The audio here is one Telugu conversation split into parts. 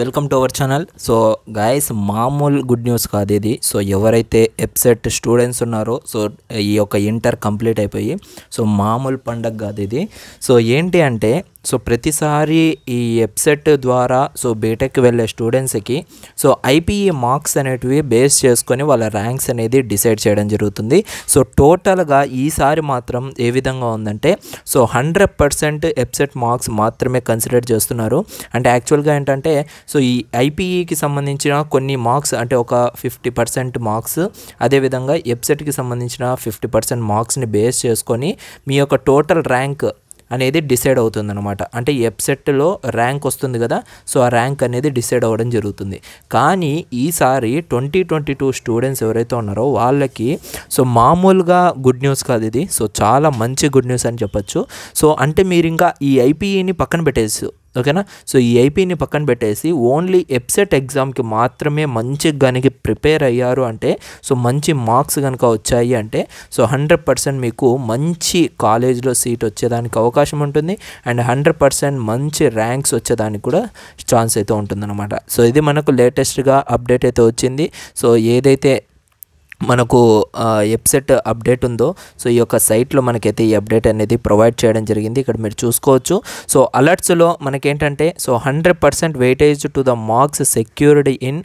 welcome to our channel so guys మామూలు గుడ్ న్యూస్ కాదు ఇది సో ఎవరైతే ఎప్సెట్ స్టూడెంట్స్ ఉన్నారో సో ఈ యొక్క ఇంటర్ కంప్లీట్ అయిపోయి సో మామూలు పండగ కాదు ఇది సో ఏంటి అంటే సో ప్రతిసారి ఈ వెబ్సెట్ ద్వారా సో బీటెక్ వెళ్ళే స్టూడెంట్స్కి సో ఐపీఈ మార్క్స్ అనేటివి బేస్ చేసుకొని వాళ్ళ ర్యాంక్స్ అనేది డిసైడ్ చేయడం జరుగుతుంది సో టోటల్గా ఈసారి మాత్రం ఏ విధంగా ఉందంటే సో హండ్రెడ్ పర్సెంట్ వెబ్సెట్ మార్క్స్ మాత్రమే కన్సిడర్ చేస్తున్నారు అంటే యాక్చువల్గా ఏంటంటే సో ఈ ఐపీఈకి సంబంధించిన కొన్ని మార్క్స్ అంటే ఒక ఫిఫ్టీ పర్సెంట్ మార్క్స్ అదేవిధంగా వెబ్సైట్కి సంబంధించిన ఫిఫ్టీ పర్సెంట్ మార్క్స్ని బేస్ చేసుకొని మీ యొక్క టోటల్ ర్యాంక్ అనేది డిసైడ్ అవుతుంది అనమాట అంటే ఎప్సెట్లో ర్యాంక్ వస్తుంది కదా సో ఆ ర్యాంక్ అనేది డిసైడ్ అవ్వడం జరుగుతుంది కానీ ఈసారి ట్వంటీ ట్వంటీ టూ స్టూడెంట్స్ ఎవరైతే ఉన్నారో వాళ్ళకి సో మామూలుగా గుడ్ న్యూస్ కాదు ఇది సో చాలా మంచి గుడ్ న్యూస్ అని చెప్పొచ్చు సో అంటే మీరు ఇంకా ఈ ఐపీఈని పక్కన పెట్టేసి ఓకేనా సో ఈ ఐపీని పక్కన పెట్టేసి ఓన్లీ ఎప్సెట్ ఎగ్జామ్కి మాత్రమే మంచి కనుక ప్రిపేర్ అయ్యారు అంటే సో మంచి మార్క్స్ కనుక వచ్చాయి అంటే సో హండ్రెడ్ పర్సెంట్ మీకు మంచి కాలేజ్లో సీట్ వచ్చేదానికి అవకాశం ఉంటుంది అండ్ హండ్రెడ్ పర్సెంట్ మంచి ర్యాంక్స్ వచ్చేదానికి కూడా ఛాన్స్ అయితే ఉంటుందన్నమాట సో ఇది మనకు లేటెస్ట్గా అప్డేట్ అయితే వచ్చింది సో ఏదైతే మనకు వెబ్సైట్ అప్డేట్ ఉందో సో ఈ యొక్క సైట్లో మనకైతే ఈ అప్డేట్ అనేది ప్రొవైడ్ చేయడం జరిగింది ఇక్కడ మీరు చూసుకోవచ్చు సో అలర్ట్స్లో మనకేంటంటే so hundred percent weightage to the marks secured in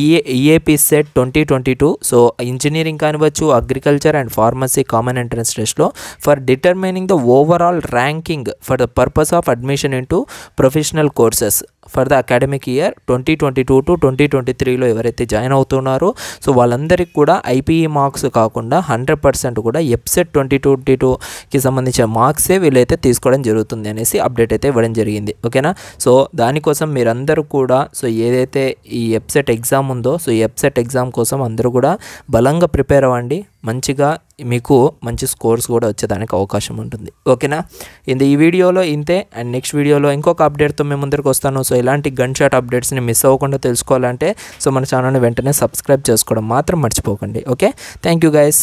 EA EAP CET twenty twenty two so engineering కానివచ్చు agriculture and pharmacy common entrance టెస్ట్లో for determining the overall ranking for the purpose of admission in to professional courses for the academic year twenty twenty two to twenty twenty త్రీలో ఎవరైతే జాయిన్ అవుతున్నారో సో వాళ్ళందరికీ కూడా ఐ ఐపీఈ మార్క్స్ కాకుండా హండ్రెడ్ పర్సెంట్ కూడా ఎప్సెట్ ట్వంటీ ట్వంటీ టూకి సంబంధించిన మార్క్సే వీళ్ళైతే తీసుకోవడం జరుగుతుంది అనేసి అప్డేట్ అయితే ఇవ్వడం జరిగింది ఓకేనా సో దానికోసం మీరందరూ కూడా సో ఏదైతే ఈ ఎప్సెట్ ఎగ్జామ్ ఉందో సో ఈ ఎప్సెట్ ఎగ్జామ్ కోసం అందరూ కూడా బలంగా ప్రిపేర్ అవ్వండి మంచిగా మీకు మంచి స్కోర్స్ కూడా వచ్చేదానికి అవకాశం ఉంటుంది ఓకేనా ఇది ఈ వీడియోలో ఇంతే అండ్ నెక్స్ట్ వీడియోలో ఇంకొక అప్డేట్తో మేము ముందరికి వస్తాను సో ఇలాంటి గన్ షాట్ అప్డేట్స్ని మిస్ అవ్వకుండా తెలుసుకోవాలంటే సో మన ఛానల్ని వెంటనే సబ్స్క్రైబ్ చేసుకోవడం మాత్రం మర్చిపోకండి ఓకే థ్యాంక్ యూ గైస్